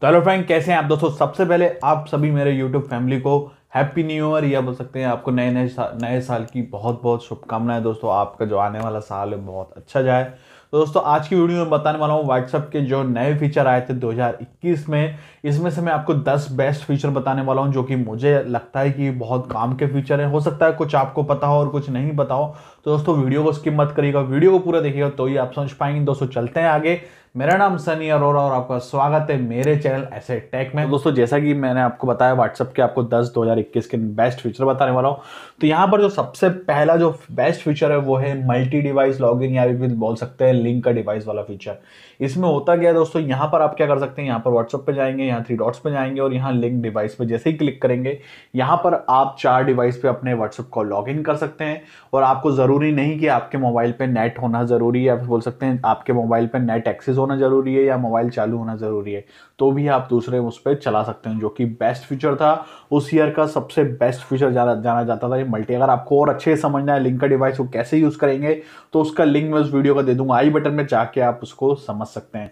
तो hello friend कैसे हैं आप दोस्तों सबसे पहले आप सभी मेरे यूट्यूब फैमिली को हैप्पी न्यू ईयर या बोल सकते हैं आपको नए नए सा, नए साल की बहुत बहुत शुभकामनाएं दोस्तों आपका जो आने वाला साल है बहुत अच्छा जाए तो दोस्तों आज की वीडियो में बताने वाला हूँ व्हाट्सअप के जो नए फीचर आए थे 2021 में इसमें से मैं आपको 10 बेस्ट फीचर बताने वाला हूँ जो कि मुझे लगता है कि बहुत काम के फीचर हैं हो सकता है कुछ आपको पता हो और कुछ नहीं पता हो तो दोस्तों वीडियो को स्किप मत करिएगा वीडियो को पूरा देखिएगा तो ही आप समझ पाएंगे दोस्तों चलते हैं आगे मेरा नाम सनी अरोरा और आपका स्वागत है मेरे चैनल ऐसे टेक में तो दोस्तों जैसा कि मैंने आपको बताया व्हाट्सअप के आपको 10 2021 के बेस्ट फीचर बताने वाला हूँ तो यहाँ पर जो सबसे पहला जो बेस्ट फीचर है वो है मल्टी डिवाइस इन या भी बोल सकते हैं लिंक का डिवाइस वाला फीचर इसमें होता क्या है दोस्तों यहाँ पर आप क्या कर सकते हैं यहाँ पर व्हाट्सअप पर जाएंगे यहाँ थ्री डॉट्स पर जाएंगे और यहाँ लिंक डिवाइस पर जैसे ही क्लिक करेंगे यहाँ पर आप चार डिवाइस पर अपने व्हाट्सअप को लॉग इन कर सकते हैं और आपको ज़रूरी नहीं कि आपके मोबाइल पर नेट होना ज़रूरी है आप बोल सकते हैं आपके मोबाइल पर नेट एक्सेस होना ज़रूरी है या मोबाइल चालू होना ज़रूरी है तो भी आप दूसरे उस पर चला सकते हैं जो कि बेस्ट फीचर था उस ईयर का सबसे बेस्ट फीचर जाना जाना जाता था ये मल्टी अगर आपको और अच्छे समझना है लिंक का डिवाइस को कैसे यूज़ करेंगे तो उसका लिंक मैं उस वीडियो का दे दूंगा आई बटन में जाके आप उसको समझ सकते हैं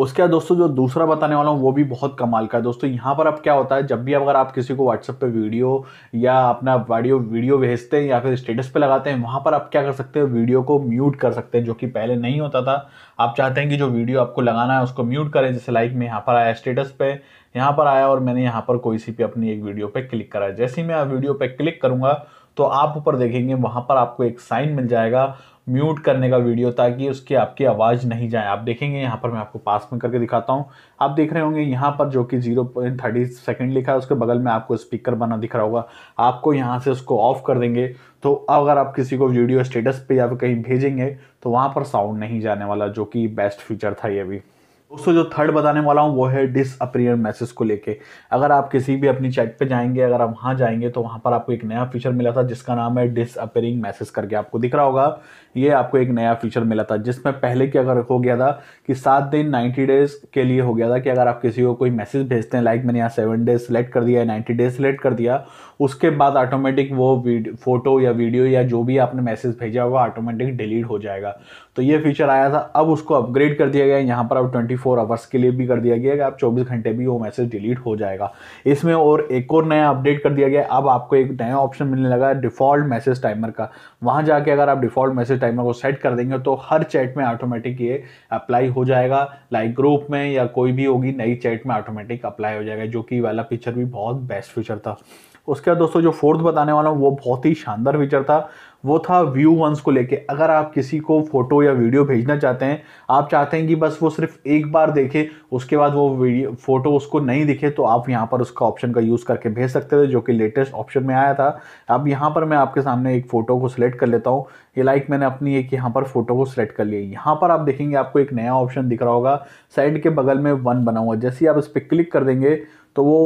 उसके बाद दोस्तों जो दूसरा बताने वाला हूँ वो भी बहुत कमाल का है दोस्तों यहाँ पर अब क्या होता है जब भी अगर आप किसी को व्हाट्सअप पे वीडियो या अपना वीडियो वीडियो भेजते हैं या फिर स्टेटस पे लगाते हैं वहाँ पर आप क्या कर सकते हैं वीडियो को म्यूट कर सकते हैं जो कि पहले नहीं होता था आप चाहते हैं कि जो वीडियो आपको लगाना है उसको म्यूट करें जैसे लाइक में यहाँ पर आया स्टेटस पे यहाँ पर आया और मैंने यहाँ पर कोई सी भी अपनी एक वीडियो पर क्लिक करा जैसे ही मैं वीडियो पर क्लिक करूँगा तो आप ऊपर देखेंगे वहाँ पर आपको एक साइन मिल जाएगा म्यूट करने का वीडियो ताकि उसकी आपकी आवाज़ नहीं जाए आप देखेंगे यहाँ पर मैं आपको पास में करके दिखाता हूँ आप देख रहे होंगे यहाँ पर जो कि जीरो पॉइंट थर्टी सेकेंड लिखा है उसके बगल में आपको स्पीकर बना दिख रहा होगा आपको यहाँ से उसको ऑफ़ कर देंगे तो अगर आप किसी को वीडियो स्टेटस पे या फिर कहीं भेजेंगे तो वहाँ पर साउंड नहीं जाने वाला जो कि बेस्ट फीचर था ये भी दोस्तों जो थर्ड बताने वाला हूँ वो है डिसअपियर मैसेज को लेके अगर आप किसी भी अपनी चैट पे जाएंगे अगर आप वहाँ जाएंगे तो वहाँ पर आपको एक नया फीचर मिला था जिसका नाम है डिसअपियरिंग मैसेज करके आपको दिख रहा होगा ये आपको एक नया फीचर मिला था जिसमें पहले क्या अगर हो गया था कि सात दिन नाइन्टी डेज़ के लिए हो गया था कि अगर आप किसी को कोई मैसेज भेजते हैं लाइक मैंने यहाँ सेवन डेज सेलेक्ट कर दिया है नाइन्टी डेज सेलेक्ट कर दिया उसके बाद ऑटोमेटिक वो फोटो या वीडियो या जो भी आपने मैसेज भेजा हुआ ऑटोमेटिक डिलीट हो जाएगा तो ये फीचर आया था अब उसको अपग्रेड कर दिया गया यहाँ पर अब ट्वेंटी फोर आवर्स के लिए भी कर दिया गया है कि आप चौबीस घंटे भी वो मैसेज डिलीट हो जाएगा इसमें और एक और नया अपडेट कर दिया गया अब आपको एक नया ऑप्शन मिलने लगा है डिफ़ॉल्ट मैसेज टाइमर का वहाँ जाके अगर आप डिफ़ॉल्ट मैसेज टाइमर को सेट कर देंगे तो हर चैट में ऑटोमेटिक ये अप्लाई हो जाएगा लाइक ग्रुप में या कोई भी होगी नई चैट में ऑटोमेटिक अप्लाई हो जाएगा जो कि वाला फीचर भी बहुत बेस्ट फीचर था उसके बाद दोस्तों जो फोर्थ बताने वाला हूँ वो बहुत ही शानदार फीचर था वो था व्यू वंस को लेके अगर आप किसी को फ़ोटो या वीडियो भेजना चाहते हैं आप चाहते हैं कि बस वो सिर्फ एक बार देखे उसके बाद वो वीडियो फ़ोटो उसको नहीं दिखे तो आप यहाँ पर उसका ऑप्शन का यूज़ करके भेज सकते थे जो कि लेटेस्ट ऑप्शन में आया था अब यहाँ पर मैं आपके सामने एक फ़ोटो को सिलेक्ट कर लेता हूँ ये लाइक मैंने अपनी एक यहाँ पर फ़ोटो को सिलेक्ट कर लिया यहाँ पर आप देखेंगे आपको एक नया ऑप्शन दिख रहा होगा साइड के बगल में वन बना हुआ जैसे ही आप इस पर क्लिक कर देंगे तो वो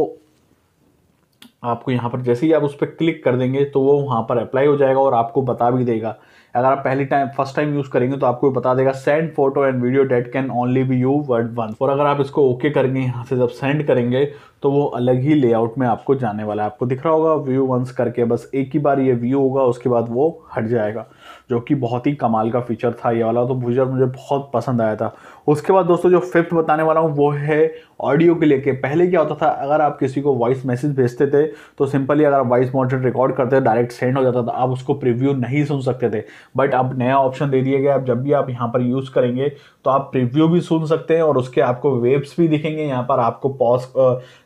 आपको यहाँ पर जैसे ही आप उस पर क्लिक कर देंगे तो वो वहाँ पर अप्लाई हो जाएगा और आपको बता भी देगा अगर आप पहली टाइम फर्स्ट टाइम यूज़ करेंगे तो आपको बता देगा send photo and video that can only be viewed one और अगर आप इसको ओके okay करेंगे यहाँ से जब सेंड करेंगे तो वो अलग ही लेआउट में आपको जाने वाला है आपको दिख रहा होगा व्यू वंस करके बस एक ही बार ये व्यू होगा उसके बाद वो हट जाएगा जो कि बहुत ही कमाल का फीचर था ये वाला तो फीचर मुझे बहुत पसंद आया था उसके बाद दोस्तों जो फिफ्थ बताने वाला हूँ वो है ऑडियो के लेके पहले क्या होता था अगर आप किसी को वॉइस मैसेज भेजते थे तो सिंपली अगर आप वॉइस मॉडल रिकॉर्ड करते डायरेक्ट सेंड हो जाता था आप उसको प्रिव्यू नहीं सुन सकते थे बट अब नया ऑप्शन दे दिया गया अब जब भी आप यहाँ पर यूज़ करेंगे तो आप प्रिव्यू भी सुन सकते हैं और उसके आपको वेब्स भी दिखेंगे यहाँ पर आपको पॉज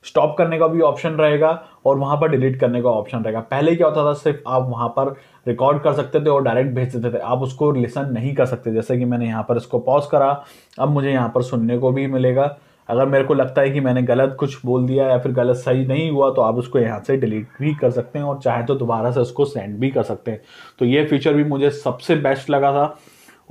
स्टॉप करने का भी ऑप्शन रहेगा और वहाँ पर डिलीट करने का ऑप्शन रहेगा पहले क्या होता था सिर्फ आप वहाँ पर रिकॉर्ड कर सकते थे और डायरेक्ट भेज देते थे आप उसको लिसन नहीं कर सकते जैसे कि मैंने यहाँ पर इसको पॉज करा अब मुझे यहाँ पर सुनने को भी मिलेगा अगर मेरे को लगता है कि मैंने गलत कुछ बोल दिया या फिर गलत सही नहीं हुआ तो आप उसको यहाँ से डिलीट भी कर सकते हैं और चाहे तो दोबारा से उसको सेंड भी कर सकते हैं तो ये फीचर भी मुझे सबसे बेस्ट लगा था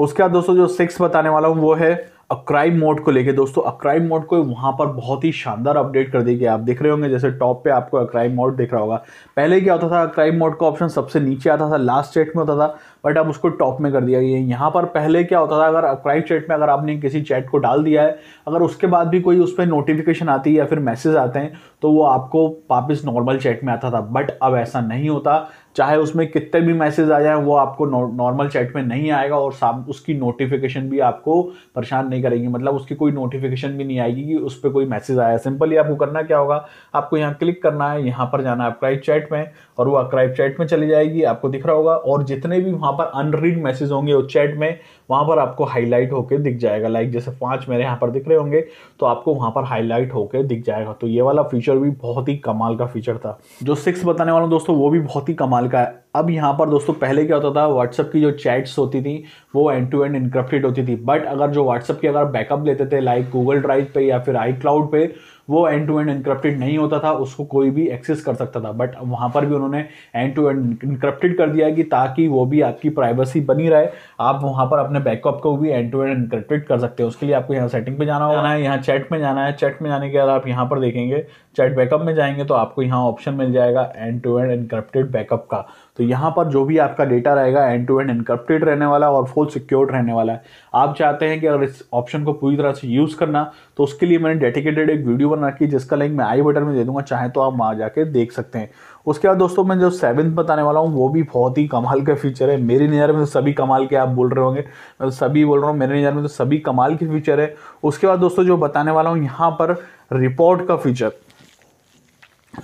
उसके बाद दोस्तों जो सिक्स बताने वाला हूँ वो है अक्राइम मोड को लेके दोस्तों अक्राइम मोड को वहाँ पर बहुत ही शानदार अपडेट कर दी गई आप देख रहे होंगे जैसे टॉप पे आपको अक्राइम मोड दिख रहा होगा पहले क्या होता था अक्राइम मोड का ऑप्शन सबसे नीचे आता था लास्ट चैट में होता था बट अब उसको टॉप में कर दिया गया है यहाँ पर पहले क्या होता था अगर अक्राइम चैट में अगर आपने किसी चैट को डाल दिया है अगर उसके बाद भी कोई उस पर नोटिफिकेशन आती है या फिर मैसेज आते हैं तो वो आपको वापस नॉर्मल चैट में आता था बट अब ऐसा नहीं होता चाहे उसमें कितने भी मैसेज आ जाए वो आपको नॉर्मल चैट में नहीं आएगा और साम उसकी नोटिफिकेशन भी आपको परेशान नहीं करेगी मतलब उसकी कोई नोटिफिकेशन भी नहीं आएगी कि उस पर कोई मैसेज आया सिंपली आपको करना क्या होगा आपको यहाँ क्लिक करना है यहाँ पर जाना है अक्राइब चैट में और वो अक्राइब चैट में चली जाएगी आपको दिख रहा होगा और जितने भी वहाँ पर अनरीड मैसेज होंगे उस चैट में वहाँ पर आपको हाईलाइट होकर दिख जाएगा लाइक जैसे पाँच मेरे यहाँ पर दिख रहे होंगे तो आपको वहाँ पर हाईलाइट होकर दिख जाएगा तो ये वाला फीचर भी बहुत ही कमाल का फीचर था जो सिक्स बताने वाला दोस्तों वो भी बहुत ही कमाल का है अब यहाँ पर दोस्तों पहले क्या होता था व्हाट्सअप की जो चैट्स होती थी वो एंड टू एंड इनक्रप्टेड होती थी बट अगर जो व्हाट्सअप की अगर बैकअप लेते थे लाइक गूगल ड्राइव पे या फिर आई क्लाउड पे वो एंड टू एंड इनक्रप्टेड नहीं होता था उसको कोई भी एक्सेस कर सकता था बट वहाँ पर भी उन्होंने एंड टू एंड इनक्रप्टेड कर दिया कि ताकि वो भी आपकी प्राइवेसी बनी रहे आप वहाँ पर अपने बैकअप को भी एंड टू एंड इनक्रप्टेड कर सकते हैं उसके लिए आपको यहाँ सेटिंग पर जाना होना है यहाँ चैट में जाना है चैट में जाने के बाद आप यहाँ पर देखेंगे चैट बैकअप में जाएंगे तो आपको यहाँ ऑप्शन मिल जाएगा end to end encrypted backup का तो यहाँ पर जो भी आपका डेटा रहेगा एंड टू एंड इनक्रप्टेड रहने वाला है और फुल सिक्योर्ड रहने वाला है आप चाहते हैं कि अगर इस ऑप्शन को पूरी तरह से यूज़ करना तो उसके लिए मैंने डेडिकेटेड एक वीडियो बना रखी जिसका लिंक मैं आई बटन में दे दूंगा चाहे तो आप वहाँ जाके देख सकते हैं उसके बाद दोस्तों मैं जो सेवन्थ बताने वाला हूँ वो भी बहुत ही कमाल का फीचर है मेरी नज़र में तो सभी कमाल के आप बोल रहे होंगे मैं तो सभी बोल रहा हूँ मेरी नज़र में तो सभी कमाल के फीचर है उसके बाद दोस्तों जो बताने वाला हूँ यहाँ पर रिपोर्ट का फीचर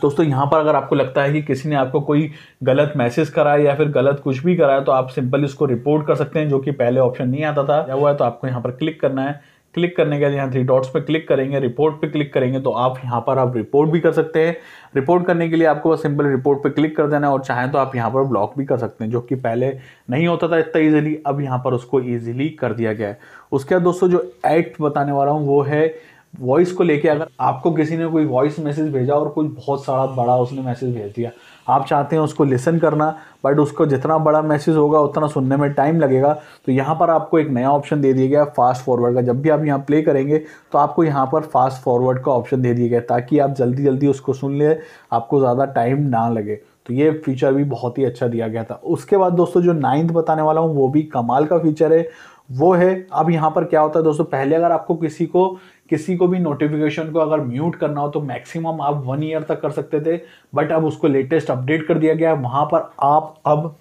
दोस्तों यहाँ पर अगर आपको लगता है कि किसी ने आपको कोई गलत मैसेज कराया या फिर गलत कुछ भी कराया तो आप सिंपल इसको रिपोर्ट कर सकते हैं जो कि पहले ऑप्शन नहीं आता था हुआ है तो आपको यहाँ पर क्लिक करना है क्लिक करने के बाद यहाँ थ्री डॉट्स पे क्लिक करेंगे रिपोर्ट पे क्लिक करेंगे तो आप यहाँ पर आप रिपोर्ट भी कर सकते हैं रिपोर्ट करने के लिए आपको सिंपल रिपोर्ट पे क्लिक कर देना है और चाहें तो आप यहाँ पर ब्लॉक भी कर सकते हैं जो कि पहले नहीं होता था इतना ईजिली अब यहाँ पर उसको ईजिली कर दिया गया है उसके बाद दोस्तों जो एक्ट बताने वाला हूँ वो है वॉइस को लेके अगर आपको किसी ने कोई वॉइस मैसेज भेजा और कोई बहुत सारा बड़ा उसने मैसेज भेज दिया आप चाहते हैं उसको लिसन करना बट उसको जितना बड़ा मैसेज होगा उतना सुनने में टाइम लगेगा तो यहाँ पर आपको एक नया ऑप्शन दे दिया गया फास्ट फॉरवर्ड का जब भी आप यहाँ प्ले करेंगे तो आपको यहाँ पर फास्ट फॉरवर्ड का ऑप्शन दे दिया गया ताकि आप जल्दी जल्दी उसको सुन लें आपको ज़्यादा टाइम ना लगे तो ये फीचर भी बहुत ही अच्छा दिया गया था उसके बाद दोस्तों जो नाइन्थ बताने वाला हूँ वो भी कमाल का फीचर है वो है अब यहाँ पर क्या होता है दोस्तों पहले अगर आपको किसी को किसी को भी नोटिफिकेशन को अगर म्यूट करना हो तो मैक्सिमम आप वन ईयर तक कर सकते थे बट अब उसको लेटेस्ट अपडेट कर दिया गया है वहाँ पर आप अब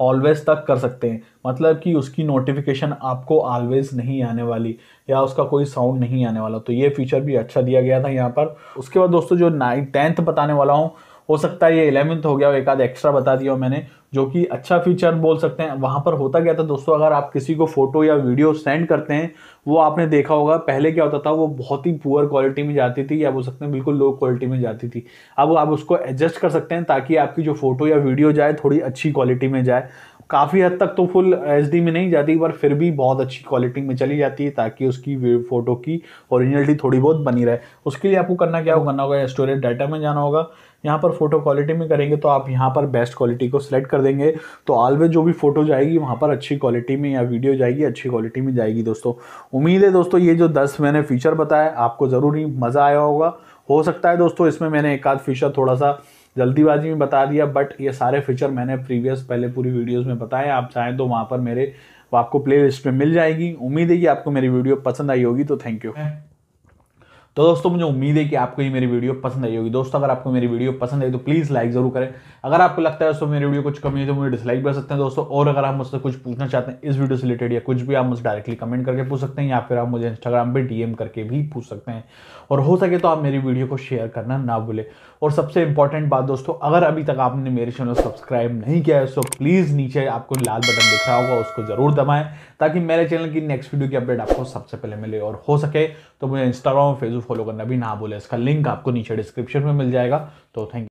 ऑलवेज तक कर सकते हैं मतलब कि उसकी नोटिफिकेशन आपको ऑलवेज नहीं आने वाली या उसका कोई साउंड नहीं आने वाला तो ये फीचर भी अच्छा दिया गया था यहाँ पर उसके बाद दोस्तों जो नाइन टेंथ बताने वाला हूँ हो सकता है ये इलेवंथ हो गया हो एक आध एक्स्ट्रा बता दिया मैंने जो कि अच्छा फीचर बोल सकते हैं वहाँ पर होता क्या था दोस्तों अगर आप किसी को फोटो या वीडियो सेंड करते हैं वो आपने देखा होगा पहले क्या होता था वो बहुत ही पुअर क्वालिटी में जाती थी या बोल सकते हैं बिल्कुल लो क्वालिटी में जाती थी अब आप उसको एडजस्ट कर सकते हैं ताकि आपकी जो फोटो या वीडियो जाए थोड़ी अच्छी क्वालिटी में जाए काफ़ी हद तक तो फुल एच में नहीं जाती पर फिर भी बहुत अच्छी क्वालिटी में चली जाती है ताकि उसकी फ़ोटो की ओरिजिनलिटी थोड़ी बहुत बनी रहे उसके लिए आपको करना क्या करना होगा स्टोरेज डाटा में जाना होगा यहाँ पर फ़ोटो क्वालिटी में करेंगे तो आप यहाँ पर बेस्ट क्वालिटी को सिलेक्ट कर देंगे तो ऑलवेज जो भी फ़ोटो जाएगी वहाँ पर अच्छी क्वालिटी में या वीडियो जाएगी अच्छी क्वालिटी में जाएगी दोस्तों उम्मीद है दोस्तों ये जो दस मैंने फ़ीचर बताया आपको ज़रूरी मज़ा आया होगा हो सकता है दोस्तों इसमें मैंने एक आध फीचर थोड़ा सा जल्दीबाजी में बता दिया बट ये सारे फीचर मैंने प्रीवियस पहले पूरी वीडियोस में बताए आप चाहें तो वहाँ पर मेरे आपको प्ले लिस्ट में मिल जाएगी उम्मीद है कि आपको मेरी वीडियो पसंद आई होगी तो थैंक यू तो दोस्तों मुझे उम्मीद है कि आपको ये मेरी वीडियो पसंद आई होगी दोस्तों अगर आपको मेरी वीडियो पसंद आई तो प्लीज़ लाइक जरूर करें अगर आपको लगता है दोस्तों मेरी वीडियो कुछ कमी है तो मुझे डिसलाइक कर सकते हैं दोस्तों और अगर आप मुझसे कुछ पूछना चाहते हैं इस वीडियो से रिलेटेड या कुछ भी आप मुझे डायरेक्टली कमेंट करके पूछ सकते हैं या फिर आप मुझे इंस्टाग्राम पर डीएम करके भी पूछ सकते हैं और हो सके तो आप मेरी वीडियो को शेयर करना ना भूलें और सबसे इंपॉर्टेंट बात दोस्तों अगर अभी तक आपने मेरे चैनल सब्सक्राइब नहीं किया है तो प्लीज़ नीचे आपको लाल बटन दिख रहा होगा उसको ज़रूर दबाएं ताकि मेरे चैनल की नेक्स्ट वीडियो की अपडेट आपको सबसे पहले मिले और हो सके तो मुझे इंस्टाग्राम और फेसबुक फॉलो करना भी ना बोले इसका लिंक आपको नीचे डिस्क्रिप्शन में मिल जाएगा तो थैंक